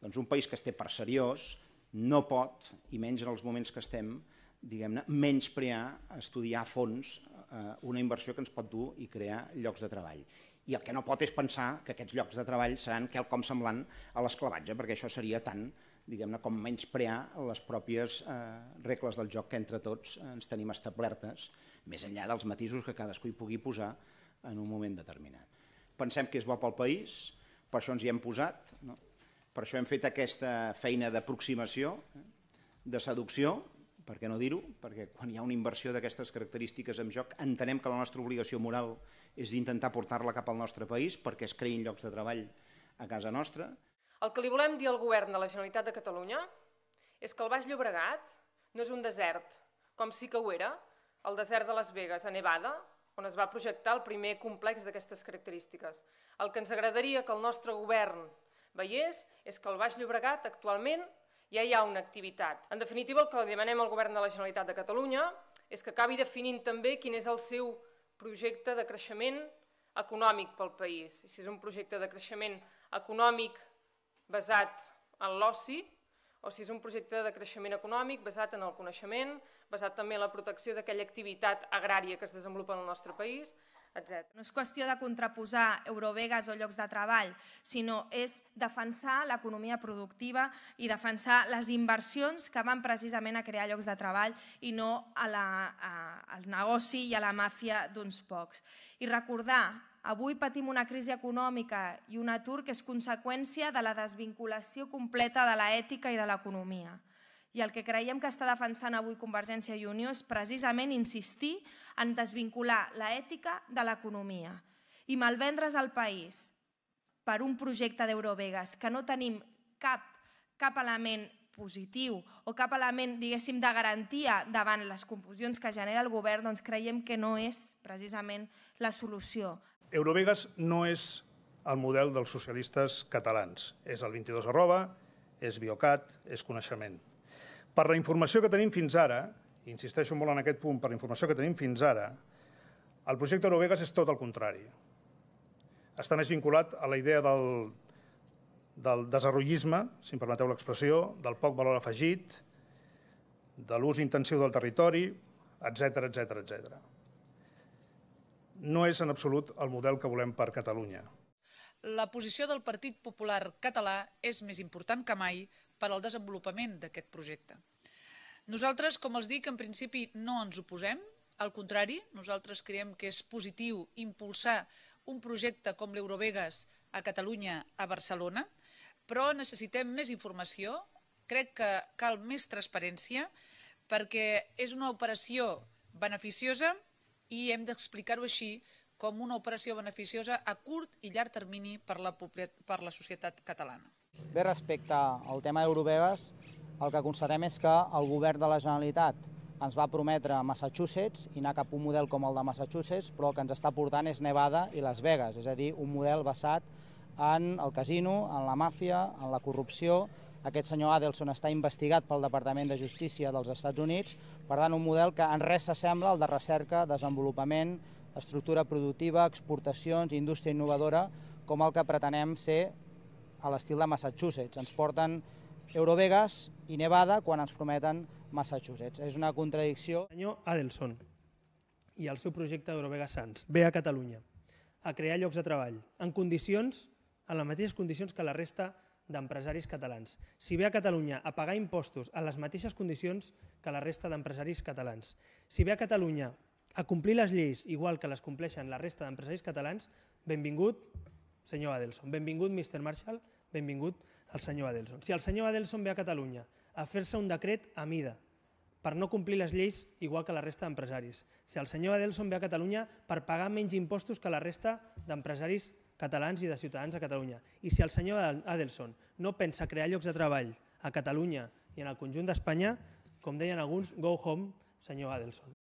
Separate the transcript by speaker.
Speaker 1: Doncs un país que es té per seriós no pot, i menys en els moments que estem, diguem-ne, menysprear, estudiar a fons eh, una inversió que ens pot dur i crear llocs de treball. I el que no pot és pensar que aquests llocs de treball seran quelcom semblant a l'esclavatge, perquè això seria tant diguem-ne, com menysprear les pròpies eh, regles del joc que entre tots eh, ens tenim establertes, més enllà dels matisos que cadascú hi pugui posar en un moment determinat. Pensem que és bo pel país, per això ens hi hem posat, no? Per això hem fet aquesta feina d'aproximació, eh, de seducció, per què no dir-ho? Perquè quan hi ha una inversió d'aquestes característiques en joc, entenem que la nostra obligació moral és d'intentar portar-la cap al nostre país perquè es creïn llocs de treball a casa nostra.
Speaker 2: El que li volem dir al govern de la Generalitat de Catalunya és que el Baix Llobregat no és un desert, com sí que ho era, el desert de Las Vegas, a Nevada, on es va projectar el primer complex d'aquestes característiques. El que ens agradaria que el nostre govern Vallès és que al Baix Llobregat actualment ja hi ha una activitat. En definitiva, el que demanem al Govern de la Generalitat de Catalunya és que acabi definint també quin és el seu projecte de creixement econòmic pel país. Si és un projecte de creixement econòmic basat en l'oci, o si és un projecte de creixement econòmic basat en el coneixement, basat també en la protecció d'aquella activitat agrària que es desenvolupa en el nostre país, etc.
Speaker 3: No és qüestió de contraposar eurovegas o llocs de treball, sinó és defensar l'economia productiva i defensar les inversions que van precisament a crear llocs de treball i no a la, a, al negoci i a la màfia d'uns pocs. I recordar Avui patim una crisi econòmica i un atur que és conseqüència de la desvinculació completa de l'ètica i de l'economia. I el que creiem que està defensant avui Convergència i Unió és precisament insistir en desvincular l'ètica de l'economia i malvendre's el país per un projecte d'Eurovegas que no tenim cap, cap element positiu o cap element, diguéssim, de garantia davant les confusions que genera el govern, doncs creiem que no és precisament la solució.
Speaker 4: Eurovegas no és el model dels socialistes catalans. És el 22 arroba, és Biocat, és coneixement. Per la informació que tenim fins ara, insisteixo molt en aquest punt, per la informació que tenim fins ara, el projecte Eurovegas és tot el contrari. Està més vinculat a la idea del, del desenvolupisme, si em permeteu l'expressió, del poc valor afegit, de l'ús intensiu del territori, etc etc etc. No és en absolut el model que volem per Catalunya.
Speaker 5: La posició del Partit Popular Català és més important que mai per al desenvolupament d'aquest projecte. Nosaltres, com els dic, en principi no ens oposem, al contrari, nosaltres creiem que és positiu impulsar un projecte com l'Eurovegas a Catalunya, a Barcelona, però necessitem més informació, crec que cal més transparència, perquè és una operació beneficiosa i hem d'explicar-ho així com una operació beneficiosa a curt i llarg termini per la, per la societat catalana.
Speaker 6: Bé, respecte al tema d'Eurovegas, el que constatem és que el govern de la Generalitat ens va prometre Massachusetts i anar cap a un model com el de Massachusetts, però el que ens està portant és Nevada i Las Vegas, és a dir, un model basat en el casino, en la màfia, en la corrupció. Aquest senyor Adelson està investigat pel Departament de Justícia dels Estats Units, per tant, un model que en res s'assembla al de recerca, desenvolupament, estructura productiva, exportacions, indústria innovadora, com el que pretenem ser a l'estil de Massachusetts. Ens porten Eurovegas i Nevada quan ens prometen Massachusetts. És una
Speaker 7: contradicció. Senyor Adelson i el seu projecte d'Eurovegas Sants ve a Catalunya a crear llocs de treball en condicions, en les mateixes condicions que la resta d'empresaris catalans. Si ve a Catalunya a pagar impostos a les mateixes condicions que la resta d'empresaris catalans. Si ve a Catalunya a complir les lleis igual que les compleixen la resta d'empresaris catalans, benvingut, senyor Adelson. Benvingut, Mr. Marshall, benvingut el senyor Adelson. Si el senyor Adelson ve a Catalunya a fer-se un decret a mida per no complir les lleis igual que la resta d'empresaris, si el senyor Adelson ve a Catalunya per pagar menys impostos que la resta d'empresaris catalans i de ciutadans de Catalunya. I si el senyor Adelson no pensa crear llocs de treball a Catalunya i en el conjunt d'Espanya, com deien alguns, go home, senyor Adelson.